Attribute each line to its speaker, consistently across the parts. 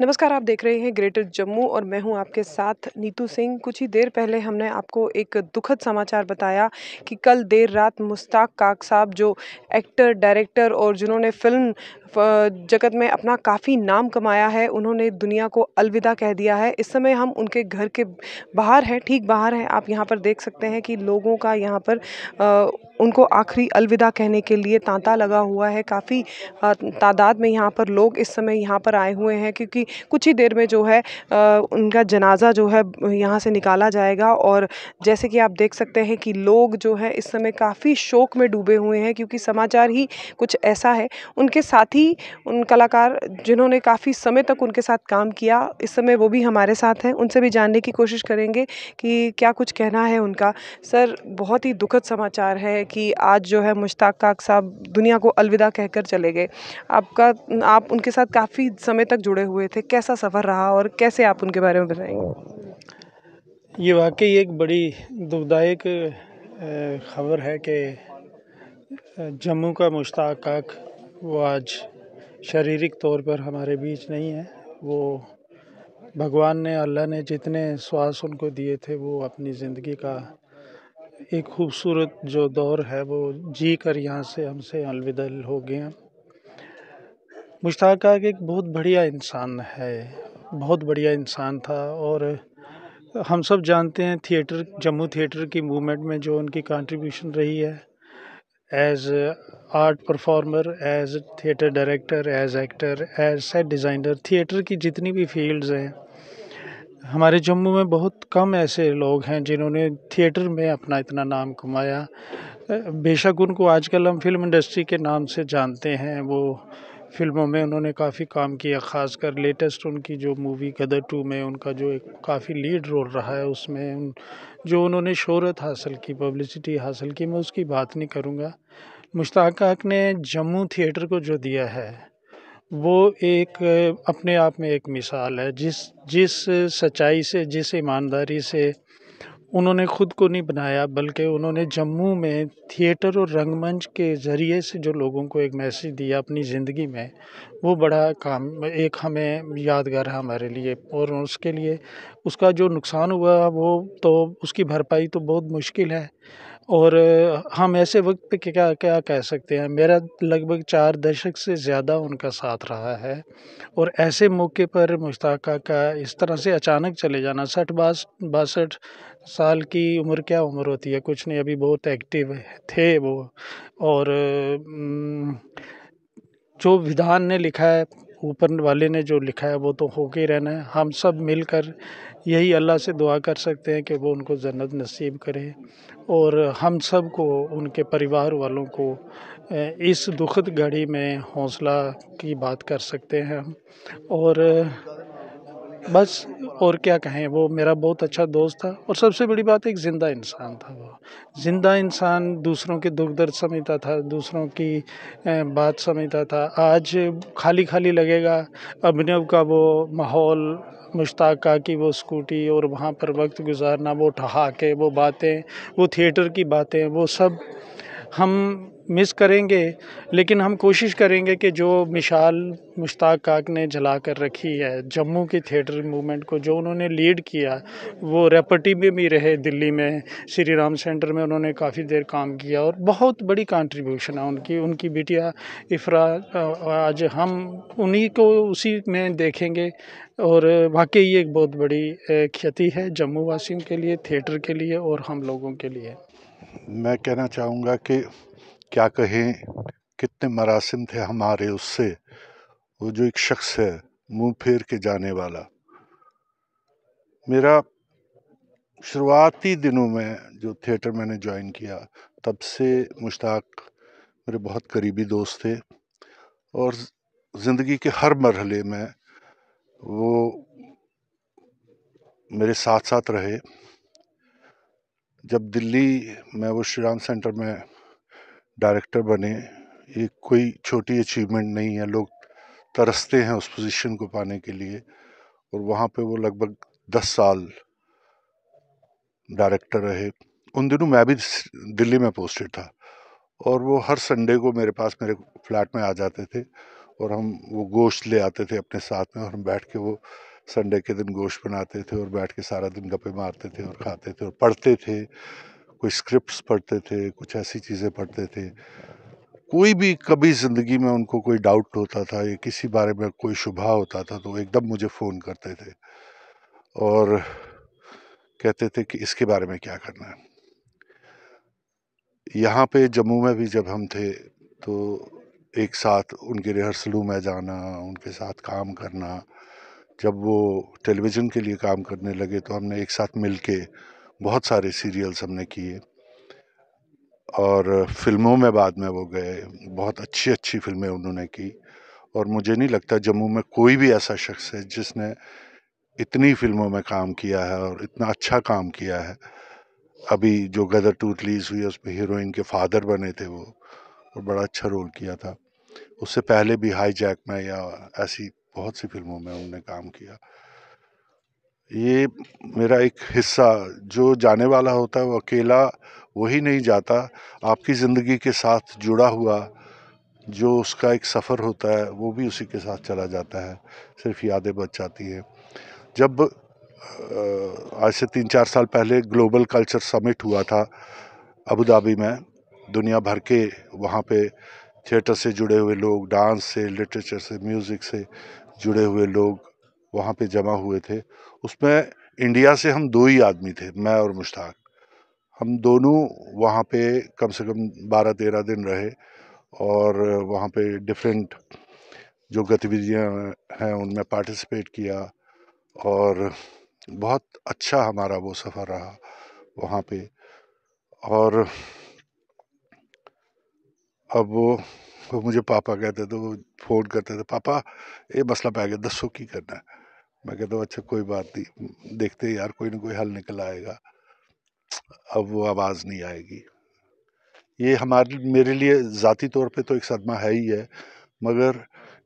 Speaker 1: नमस्कार आप देख रहे हैं ग्रेटर जम्मू और मैं हूं आपके साथ नीतू सिंह कुछ ही देर पहले हमने आपको एक दुखद समाचार बताया कि कल देर रात मुश्ताक काक साहब जो एक्टर डायरेक्टर और जिन्होंने फिल्म जगत में अपना काफ़ी नाम कमाया है उन्होंने दुनिया को अलविदा कह दिया है इस समय हम उनके घर के बाहर हैं ठीक बाहर हैं आप यहाँ पर देख सकते हैं कि लोगों का यहाँ पर आ, उनको आखिरी अलविदा कहने के लिए तांता लगा हुआ है काफ़ी तादाद में यहाँ पर लोग इस समय यहाँ पर आए हुए हैं क्योंकि कुछ ही देर में जो है उनका जनाज़ा जो है यहाँ से निकाला जाएगा और जैसे कि आप देख सकते हैं कि लोग जो है इस समय काफ़ी शोक में डूबे हुए हैं क्योंकि समाचार ही कुछ ऐसा है उनके साथ ही उन कलाकार जिन्होंने काफ़ी समय तक उनके साथ काम किया इस समय वो भी हमारे साथ हैं उनसे भी जानने की कोशिश करेंगे कि क्या कुछ कहना है उनका सर बहुत ही दुखद समाचार है कि आज जो है मुश्ताक काक साहब दुनिया को अलविदा कहकर चले गए आपका आप उनके साथ काफ़ी समय तक जुड़े हुए थे थे कैसा सफ़र रहा और कैसे आप उनके बारे में बताएंगे हाँ।
Speaker 2: ये वाकई एक बड़ी दुखदायक खबर है कि जम्मू का मुश्ताक काक वो आज शारीरिक तौर पर हमारे बीच नहीं है वो भगवान ने अल्लाह ने जितने श्वास उनको दिए थे वो अपनी ज़िंदगी का एक खूबसूरत जो दौर है वो जी कर यहाँ से हमसे अलविदा हो गए हैं मुश्ताक एक बहुत बढ़िया इंसान है बहुत बढ़िया इंसान था और हम सब जानते हैं थिएटर जम्मू थिएटर की मूवमेंट में जो उनकी कंट्रीब्यूशन रही है as art performer as theatre director as actor as set designer theatre की जितनी भी फील्ड्स हैं हमारे जम्मू में बहुत कम ऐसे लोग हैं जिन्होंने थिएटर में अपना इतना नाम कमाया बेशक उनको आजकल हम फिल्म इंडस्ट्री के नाम से जानते हैं वो फ़िल्मों में उन्होंने काफ़ी काम किया ख़ासकर लेटेस्ट उनकी जो मूवी गदर टू में उनका जो एक काफ़ी लीड रोल रहा है उसमें जो उन्होंने शोहरत हासिल की पब्लिसिटी हासिल की मैं उसकी बात नहीं करूँगा मुश्ताक हक ने जम्मू थिएटर को जो दिया है वो एक अपने आप में एक मिसाल है जिस जिस सच्चाई से जिस ईमानदारी से उन्होंने खुद को नहीं बनाया बल्कि उन्होंने जम्मू में थिएटर और रंगमंच के ज़रिए से जो लोगों को एक मैसेज दिया अपनी ज़िंदगी में वो बड़ा काम एक हमें यादगार है हमारे लिए और उसके लिए उसका जो नुकसान हुआ वो तो उसकी भरपाई तो बहुत मुश्किल है और हम ऐसे वक्त पे क्या क्या कह सकते हैं मेरा लगभग चार दशक से ज़्यादा उनका साथ रहा है और ऐसे मौके पर मुश्ताक का इस तरह से अचानक चले जाना सठ बास बासठ साल की उम्र क्या उम्र होती है कुछ नहीं अभी बहुत एक्टिव थे वो और जो विधान ने लिखा है ऊपर वाले ने जो लिखा है वो तो होके रहना है हम सब मिलकर यही अल्लाह से दुआ कर सकते हैं कि वो उनको जन्नत नसीब करें और हम सब को उनके परिवार वालों को इस दुखद घड़ी में हौसला की बात कर सकते हैं हम और बस और क्या कहें वो मेरा बहुत अच्छा दोस्त था और सबसे बड़ी बात एक ज़िंदा इंसान था वो ज़िंदा इंसान दूसरों के दुख दर्द समझता था दूसरों की बात समझता था आज खाली खाली लगेगा अभिनव का वो माहौल मुश्ताक़ का की वो स्कूटी और वहाँ पर वक्त गुज़ारना वो ठहाके वो बातें वो थिएटर की बातें वो सब हम मिस करेंगे लेकिन हम कोशिश करेंगे कि जो मिशाल मुश्ताक काक ने जला कर रखी है जम्मू की थिएटर मूवमेंट को जो उन्होंने लीड किया वो रेपटी में भी रहे दिल्ली में श्री राम सेंटर में उन्होंने काफ़ी देर काम किया और बहुत बड़ी कंट्रीब्यूशन है उनकी उनकी बिटिया इफ्रा आज हम उन्हीं को उसी में देखेंगे और वाकई ये एक बहुत बड़ी क्षति है जम्मू वासियों के लिए थिएटर के लिए और हम लोगों के लिए
Speaker 3: मैं कहना चाहूँगा कि क्या कहें कितने मरासम थे हमारे उससे वो जो एक शख्स है मुंह फेर के जाने वाला मेरा शुरुआती दिनों में जो थिएटर मैंने ज्वाइन किया तब से मुश्ताक मेरे बहुत करीबी दोस्त थे और ज़िंदगी के हर मरहले में वो मेरे साथ साथ रहे जब दिल्ली में वो श्री राम सेंटर में डायरेक्टर बने ये कोई छोटी अचीवमेंट नहीं है लोग तरसते हैं उस पोजीशन को पाने के लिए और वहाँ पे वो लगभग दस साल डायरेक्टर रहे उन दिनों मैं भी दिल्ली में पोस्टेड था और वो हर संडे को मेरे पास मेरे फ्लैट में आ जाते थे और हम वो गोश्त ले आते थे अपने साथ में और हम बैठ के वो संडे के दिन गोश्त बनाते थे और बैठ के सारा दिन गप्पे मारते थे और खाते थे और पढ़ते थे कोई स्क्रिप्ट्स पढ़ते थे कुछ ऐसी चीज़ें पढ़ते थे कोई भी कभी ज़िंदगी में उनको कोई डाउट होता था या किसी बारे में कोई शुभा होता था तो एकदम मुझे फ़ोन करते थे और कहते थे कि इसके बारे में क्या करना है यहाँ पे जम्मू में भी जब हम थे तो एक साथ उनके रिहर्सलों में जाना उनके साथ काम करना जब वो टेलीविज़न के लिए काम करने लगे तो हमने एक साथ मिल के बहुत सारे सीरियल्स हमने किए और फिल्मों में बाद में वो गए बहुत अच्छी अच्छी फिल्में उन्होंने की और मुझे नहीं लगता जम्मू में कोई भी ऐसा शख्स है जिसने इतनी फिल्मों में काम किया है और इतना अच्छा काम किया है अभी जो गदर टू रिलीज़ हुई है उसमें हीरोइन के फादर बने थे वो और बड़ा अच्छा रोल किया था उससे पहले भी हाई जैक में या ऐसी बहुत सी फिल्मों में उन्होंने काम किया ये मेरा एक हिस्सा जो जाने वाला होता है वो अकेला वही नहीं जाता आपकी ज़िंदगी के साथ जुड़ा हुआ जो उसका एक सफ़र होता है वो भी उसी के साथ चला जाता है सिर्फ यादें बच जाती हैं जब आज से तीन चार साल पहले ग्लोबल कल्चर समिट हुआ था अबू धाबी में दुनिया भर के वहाँ पे थिएटर से जुड़े हुए लोग डांस से लिटरेचर से म्यूज़िक से जुड़े हुए लोग वहाँ पे जमा हुए थे उसमें इंडिया से हम दो ही आदमी थे मैं और मुश्ताक हम दोनों वहाँ पे कम से कम बारह तेरह दिन रहे और वहाँ पे डिफरेंट जो गतिविधियाँ हैं उनमें पार्टिसिपेट किया और बहुत अच्छा हमारा वो सफ़र रहा वहाँ पे और अब वो वो मुझे पापा कहते थे वो फ़ोन करते थे पापा ये मसला पै गया दसो की करना है मैं कहता हूँ अच्छा कोई बात नहीं देखते यार कोई ना कोई हल निकल आएगा अब वो आवाज़ नहीं आएगी ये हमारे मेरे लिए ज़ाती तौर पे तो एक सदमा है ही है मगर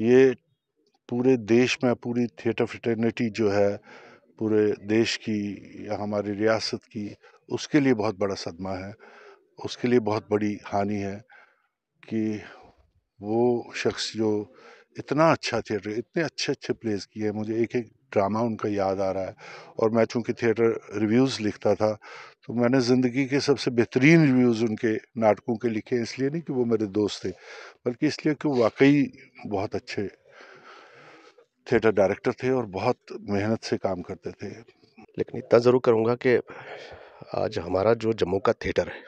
Speaker 3: ये पूरे देश में पूरी थिएटर फ्रटर्निटी जो है पूरे देश की या हमारी रियासत की उसके लिए बहुत बड़ा सदमा है उसके लिए बहुत बड़ी हानि है कि वो शख्स जो इतना अच्छा थिएटर इतने अच्छे अच्छे प्लेस किए मुझे एक एक ड्रामा उनका याद आ रहा है और मैं चूँकि थिएटर रिव्यूज़ लिखता था तो मैंने ज़िंदगी के सबसे बेहतरीन रिव्यूज़ उनके नाटकों के लिखे इसलिए नहीं कि वो मेरे दोस्त थे बल्कि इसलिए कि वो वाकई बहुत अच्छे थिएटर डायरेक्टर थे और बहुत मेहनत से काम करते थे लेकिन इतना ज़रूर करूँगा कि
Speaker 4: आज हमारा जो जम्मू का थिएटर है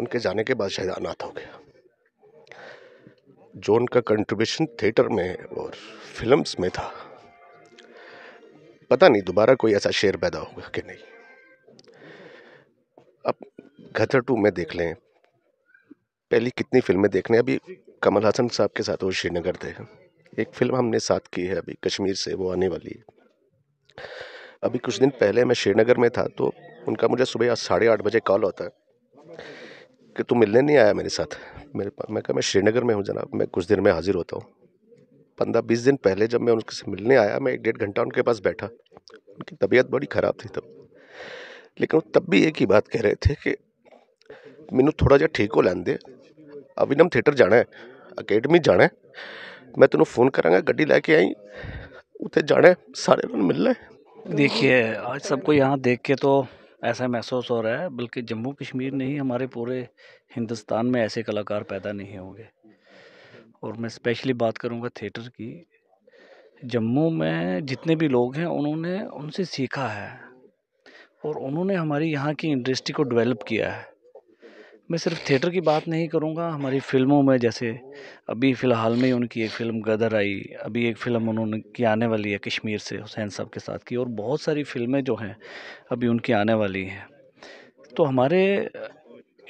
Speaker 4: उनके जाने के बाद शायद अनाथ हो गया जो उनका कंट्रीब्यूशन थिएटर में और फिल्म्स में था पता नहीं दोबारा कोई ऐसा शेर पैदा होगा कि नहीं अब गदर टू में देख लें पहली कितनी फिल्में देखने अभी कमल हासन साहब के साथ वो श्रीनगर थे एक फिल्म हमने साथ की है अभी कश्मीर से वो आने वाली है अभी कुछ दिन पहले मैं श्रीनगर में था तो उनका मुझे सुबह साढ़े आठ बजे कॉल होता है कि तू मिलने नहीं आया मेरे साथ मेरे मैं कहा मैं श्रीनगर में हूँ जनाब मैं कुछ दिन में हाज़िर होता हूँ पंद्रह बीस दिन पहले जब मैं उनसे मिलने आया मैं एक डेढ़ घंटा उनके पास बैठा उनकी तबीयत बड़ी ख़राब थी तब लेकिन वो तब भी एक ही बात कह रहे थे कि मैनू थोड़ा जहा ठीक हो लैन दे अभिनम थिएटर जाना है जाना है मैं तेनों फोन कराँगा गड्डी लैके आई उतने जाना है सारे मिलना है देखिए आज सबको यहाँ देख के तो
Speaker 5: ऐसा महसूस हो रहा है बल्कि जम्मू कश्मीर नहीं हमारे पूरे हिंदुस्तान में ऐसे कलाकार पैदा नहीं होंगे और मैं स्पेशली बात करूँगा थिएटर की जम्मू में जितने भी लोग हैं उन्होंने उनसे सीखा है और उन्होंने हमारी यहाँ की इंडस्ट्री को डेवलप किया है मैं सिर्फ थिएटर की बात नहीं करूँगा हमारी फ़िल्मों में जैसे अभी फ़िलहाल में उनकी एक फ़िल्म गदर आई अभी एक फ़िल्म उन्होंने की आने वाली है कश्मीर से हुसैन साहब के साथ की और बहुत सारी फ़िल्में जो हैं अभी उनकी आने वाली हैं तो हमारे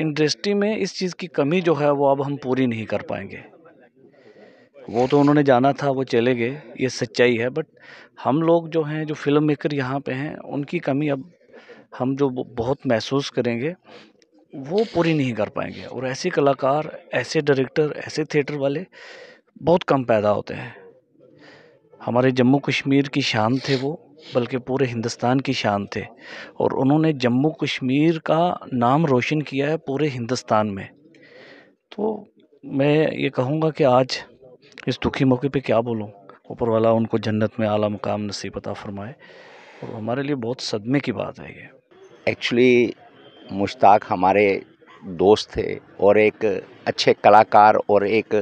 Speaker 5: इंडस्ट्री में इस चीज़ की कमी जो है वो अब हम पूरी नहीं कर पाएंगे वो तो उन्होंने जाना था वो चले गए ये सच्चाई है बट हम लोग जो हैं जो फिल्म मेकर यहाँ पे हैं उनकी कमी अब हम जो बहुत महसूस करेंगे वो पूरी नहीं कर पाएंगे और ऐसे कलाकार ऐसे डायरेक्टर ऐसे थिएटर वाले बहुत कम पैदा होते हैं हमारे जम्मू कश्मीर की शान थे वो बल्कि पूरे हिंदुस्तान की शान थे और उन्होंने जम्मू कश्मीर का नाम रोशन किया है पूरे हिंदुस्तान में तो मैं ये कहूँगा कि आज इस दुखी मौके पे क्या बोलूँ ऊपर वाला उनको जन्नत में आला मकाम नसीब फरमाए और हमारे लिए बहुत सदमे की बात है ये
Speaker 6: एक्चुअली मुश्ताक हमारे दोस्त थे और एक अच्छे कलाकार और एक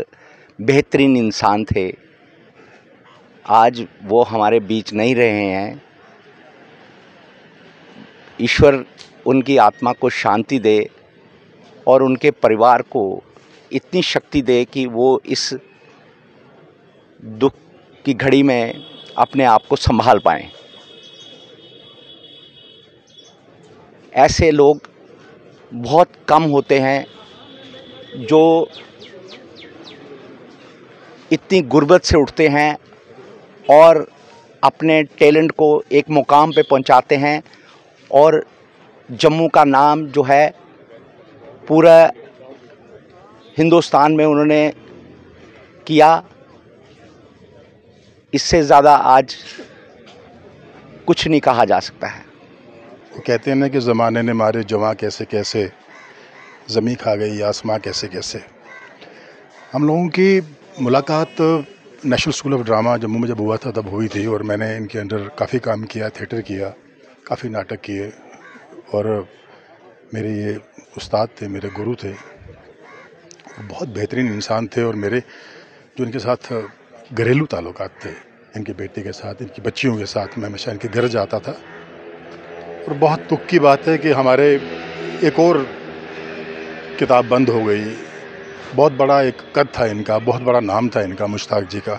Speaker 6: बेहतरीन इंसान थे आज वो हमारे बीच नहीं रहे हैं ईश्वर उनकी आत्मा को शांति दे और उनके परिवार को इतनी शक्ति दे कि वो इस दुख की घड़ी में अपने आप को संभाल पाएँ ऐसे लोग बहुत कम होते हैं जो इतनी गुर्बत से उठते हैं और अपने टैलेंट को एक मुकाम पे पहुंचाते हैं और जम्मू का नाम जो है पूरा हिंदुस्तान में उन्होंने किया इससे
Speaker 7: ज़्यादा आज कुछ नहीं कहा जा सकता है कहते हैं ना कि ज़माने ने मारे जमा कैसे कैसे ज़मी खा गई आसमां कैसे कैसे हम लोगों की मुलाकात national school of drama Jammu में जब हुआ था तब हुई थी और मैंने इनके अंडर काफ़ी काम किया थिएटर किया काफ़ी नाटक किए और मेरे ये उस्ताद थे मेरे गुरु थे बहुत बेहतरीन इंसान थे और मेरे जो इनके साथ घरेलू ताल्लुक थे इनके बेटे के साथ इनकी बच्चियों के साथ मैं हमेशा इनके घर जाता था और बहुत दुख की बात है कि हमारे एक और किताब बंद हो गई बहुत बड़ा एक कद था इनका बहुत बड़ा नाम था इनका मुश्ताक जी का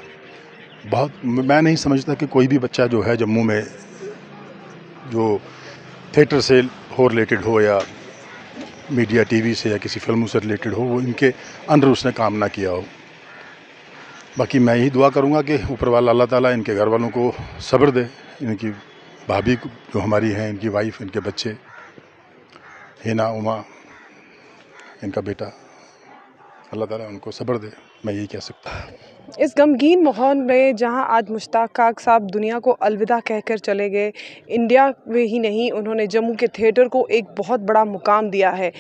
Speaker 7: बहुत मैं नहीं समझता कि कोई भी बच्चा जो है जम्मू में जो थिएटर से हो रिलेटेड हो या मीडिया टीवी से या किसी फिल्मों से रिलेटेड हो वो इनके अंदर उसने काम ना किया हो बाकी मैं यही दुआ करूँगा कि ऊपर वाला अल्लाह ताला इनके घर वालों को सब्र दे इनकी भाभी जो हमारी हैं इनकी वाइफ इनके बच्चे हिना उमा इनका बेटा अल्लाह ताला उनको सब्र दे मैं यही कह सकता
Speaker 1: इस गमगीन माहौल में जहां आज मुश्ताक काक साहब दुनिया को अलविदा कहकर चले गए इंडिया में ही नहीं उन्होंने जम्मू के थिएटर को एक बहुत बड़ा मुकाम दिया है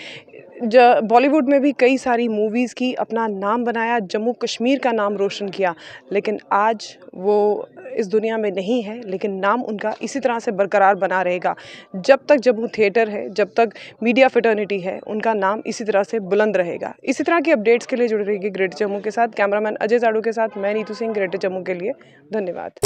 Speaker 1: बॉलीवुड में भी कई सारी मूवीज़ की अपना नाम बनाया जम्मू कश्मीर का नाम रोशन किया लेकिन आज वो इस दुनिया में नहीं है लेकिन नाम उनका इसी तरह से बरकरार बना रहेगा जब तक जम्मू थिएटर है जब तक मीडिया फिटर्निटी है उनका नाम इसी तरह से बुलंद रहेगा इसी तरह की अपडेट्स के लिए जुड़ रहेगी ग्रेटर जम्मू के साथ कैमरामैन अजय जाडू के साथ मैं नीतू सिंह ग्रेटर जम्मू के लिए धन्यवाद